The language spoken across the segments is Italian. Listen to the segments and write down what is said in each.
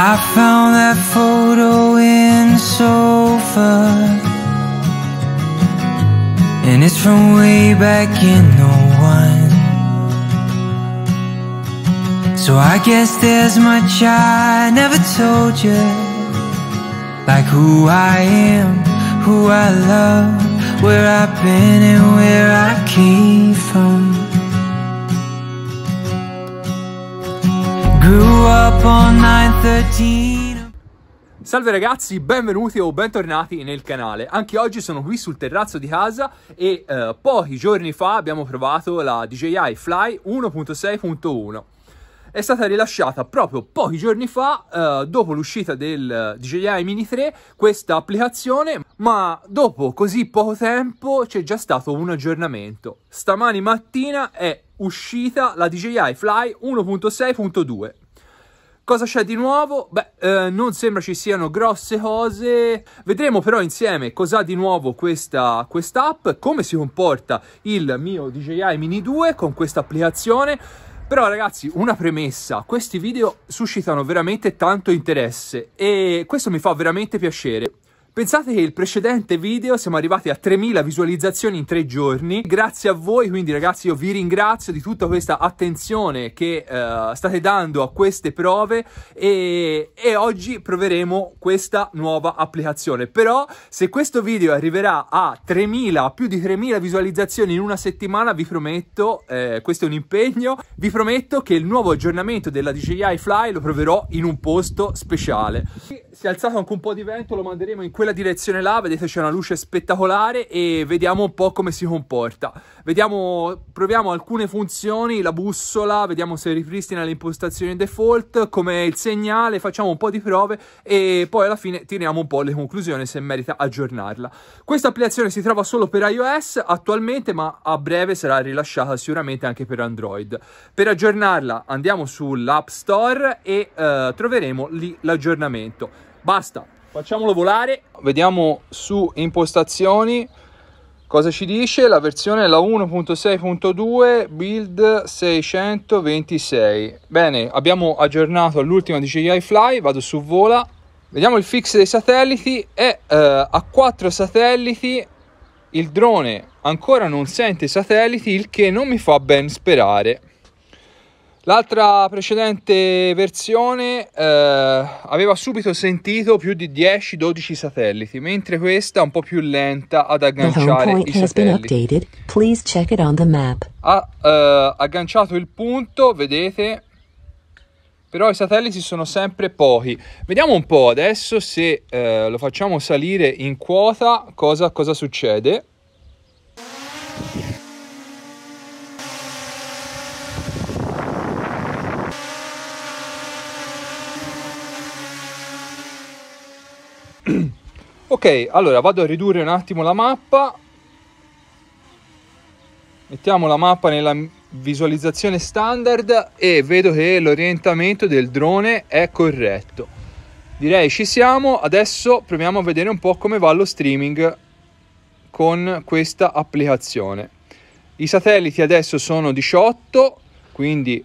I found that photo in the sofa And it's from way back in 01 So I guess there's much I never told you Like who I am, who I love Where I've been and where I came from Salve ragazzi, benvenuti o bentornati nel canale. Anche oggi sono qui sul terrazzo di casa e eh, pochi giorni fa abbiamo provato la DJI Fly 1.6.1. È stata rilasciata proprio pochi giorni fa, eh, dopo l'uscita del eh, DJI Mini 3, questa applicazione, ma dopo così poco tempo c'è già stato un aggiornamento. Stamani mattina è uscita la DJI Fly 1.6.2 Cosa c'è di nuovo? Beh, eh, non sembra ci siano grosse cose. Vedremo però insieme cos'ha di nuovo questa quest app, come si comporta il mio DJI Mini 2 con questa applicazione. Però ragazzi, una premessa, questi video suscitano veramente tanto interesse e questo mi fa veramente piacere. Pensate che il precedente video siamo arrivati a 3000 visualizzazioni in tre giorni, grazie a voi, quindi ragazzi io vi ringrazio di tutta questa attenzione che uh, state dando a queste prove e, e oggi proveremo questa nuova applicazione. Però se questo video arriverà a 3000, più di 3000 visualizzazioni in una settimana, vi prometto, eh, questo è un impegno, vi prometto che il nuovo aggiornamento della DJI Fly lo proverò in un posto speciale si è alzato anche un po' di vento, lo manderemo in quella direzione là, vedete c'è una luce spettacolare e vediamo un po' come si comporta. Vediamo, proviamo alcune funzioni, la bussola, vediamo se ripristina le impostazioni default, come il segnale, facciamo un po' di prove e poi alla fine tiriamo un po' le conclusioni se merita aggiornarla. Questa applicazione si trova solo per iOS attualmente, ma a breve sarà rilasciata sicuramente anche per Android. Per aggiornarla andiamo sull'App Store e eh, troveremo lì l'aggiornamento. Basta, facciamolo volare. Vediamo su impostazioni cosa ci dice. La versione è la 1.6.2 build 626. Bene, abbiamo aggiornato all'ultima DJI Fly, vado su vola. Vediamo il fix dei satelliti è eh, a 4 satelliti il drone ancora non sente i satelliti, il che non mi fa ben sperare. L'altra precedente versione eh, aveva subito sentito più di 10-12 satelliti, mentre questa è un po' più lenta ad agganciare i satelliti. Ha eh, agganciato il punto, vedete, però i satelliti sono sempre pochi. Vediamo un po' adesso se eh, lo facciamo salire in quota, cosa, cosa succede. ok allora vado a ridurre un attimo la mappa mettiamo la mappa nella visualizzazione standard e vedo che l'orientamento del drone è corretto direi ci siamo adesso proviamo a vedere un po' come va lo streaming con questa applicazione i satelliti adesso sono 18 quindi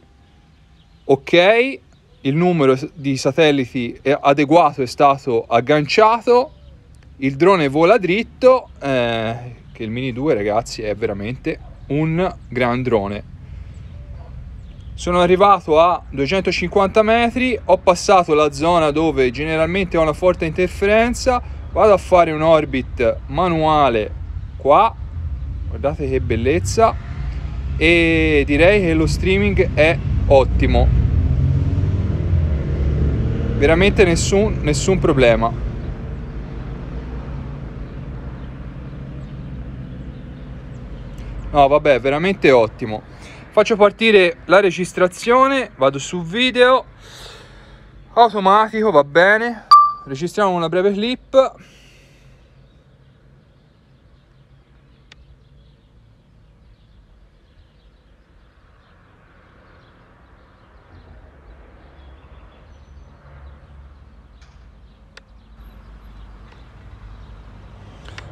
ok il numero di satelliti adeguato è stato agganciato, il drone vola dritto, eh, che il Mini 2 ragazzi è veramente un gran drone. Sono arrivato a 250 metri, ho passato la zona dove generalmente ho una forte interferenza, vado a fare un orbit manuale qua, guardate che bellezza, e direi che lo streaming è ottimo veramente nessun, nessun problema. No, vabbè, veramente ottimo. Faccio partire la registrazione, vado su video, automatico, va bene. Registriamo una breve clip.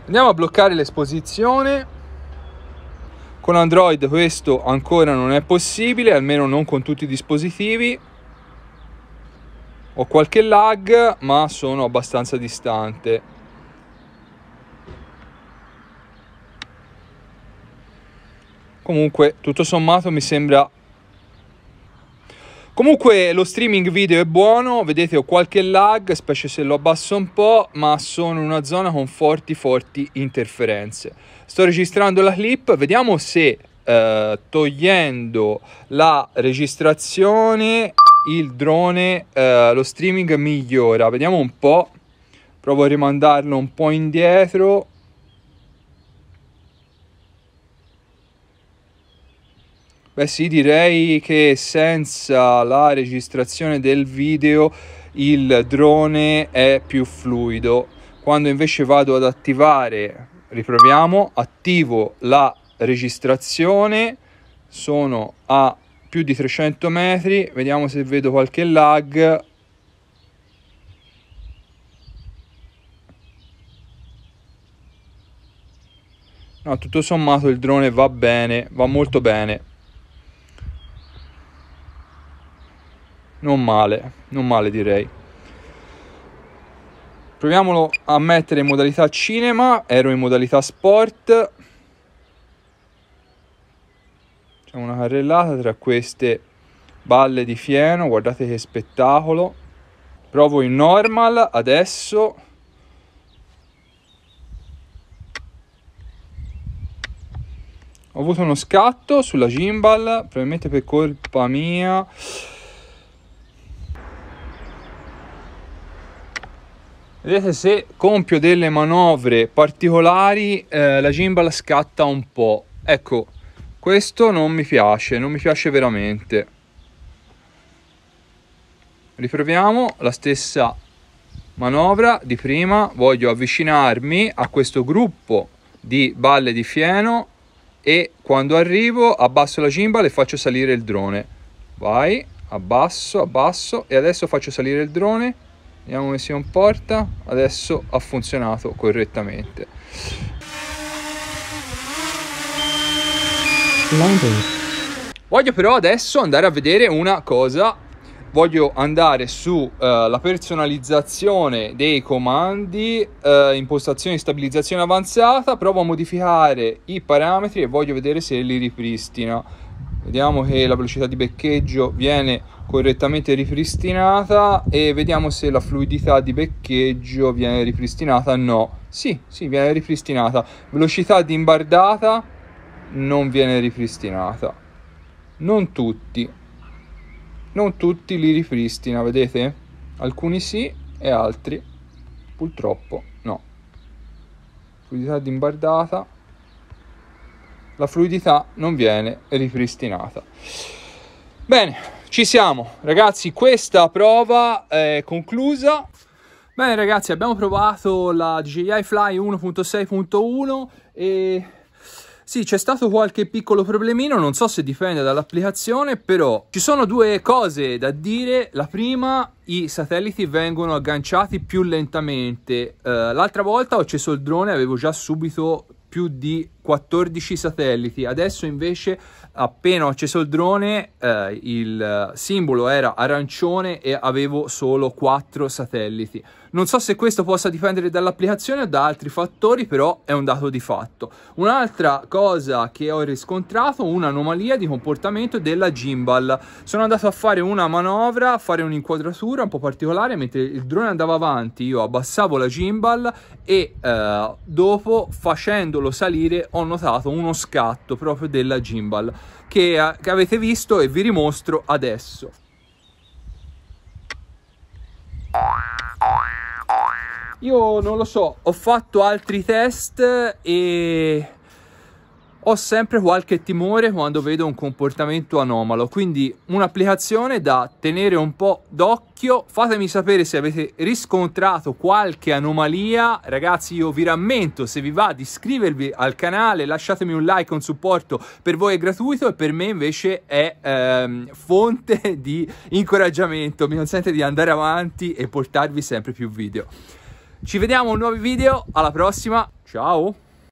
andiamo a bloccare l'esposizione con Android questo ancora non è possibile, almeno non con tutti i dispositivi. Ho qualche lag, ma sono abbastanza distante. Comunque, tutto sommato mi sembra Comunque lo streaming video è buono, vedete ho qualche lag, specie se lo abbasso un po', ma sono in una zona con forti forti interferenze. Sto registrando la clip, vediamo se eh, togliendo la registrazione il drone, eh, lo streaming migliora. Vediamo un po', provo a rimandarlo un po' indietro. Beh sì, direi che senza la registrazione del video il drone è più fluido. Quando invece vado ad attivare, riproviamo, attivo la registrazione, sono a più di 300 metri, vediamo se vedo qualche lag. No, tutto sommato il drone va bene, va molto bene. non male, non male direi. Proviamolo a mettere in modalità cinema, ero in modalità sport. C'è una carrellata tra queste balle di fieno, guardate che spettacolo. Provo in normal adesso. Ho avuto uno scatto sulla gimbal, probabilmente per colpa mia. Vedete se compio delle manovre particolari eh, la gimbal scatta un po'. Ecco, questo non mi piace, non mi piace veramente. Riproviamo la stessa manovra di prima. Voglio avvicinarmi a questo gruppo di balle di fieno e quando arrivo abbasso la gimbal e faccio salire il drone. Vai, abbasso, abbasso e adesso faccio salire il drone vediamo come si comporta adesso ha funzionato correttamente voglio però adesso andare a vedere una cosa voglio andare sulla eh, uh, personalizzazione dei comandi, uh, eh, impostazione di stabilizzazione avanzata, provo a modificare i parametri e voglio vedere se li ripristina vediamo che la velocità di beccheggio viene correttamente ripristinata e vediamo se la fluidità di beccheggio viene ripristinata no sì sì viene ripristinata velocità di imbardata non viene ripristinata non tutti non tutti li ripristina vedete alcuni sì e altri purtroppo no fluidità di imbardata la fluidità non viene ripristinata. Bene, ci siamo ragazzi, questa prova è conclusa. Bene ragazzi, abbiamo provato la DJI Fly 1.6.1 e sì, c'è stato qualche piccolo problemino, non so se dipende dall'applicazione, però ci sono due cose da dire. La prima, i satelliti vengono agganciati più lentamente. Uh, l'altra volta ho acceso il drone e avevo già subito più di 14 satelliti. Adesso invece, appena ho acceso il drone, eh, il simbolo era arancione e avevo solo 4 satelliti. Non so se questo possa dipendere dall'applicazione o da altri fattori, però è un dato di fatto. Un'altra cosa che ho riscontrato, un'anomalia di comportamento della gimbal. Sono andato a fare una manovra, a fare un'inquadratura un po' particolare, mentre il drone andava avanti, io abbassavo la gimbal e eh, dopo facendolo salire ho notato uno scatto proprio della gimbal che, eh, che avete visto e vi rimostro adesso. Io non lo so, ho fatto altri test e ho sempre qualche timore quando vedo un comportamento anomalo, quindi un'applicazione da tenere un po' d'occhio. Fatemi sapere se avete riscontrato qualche anomalia. Ragazzi, io vi rammento, se vi va, di iscrivervi al canale, lasciatemi un like, un supporto, per voi è gratuito e per me invece è ehm, fonte di incoraggiamento, mi consente di andare avanti e portarvi sempre più video. Ci vediamo a un nuovo video, alla prossima, ciao!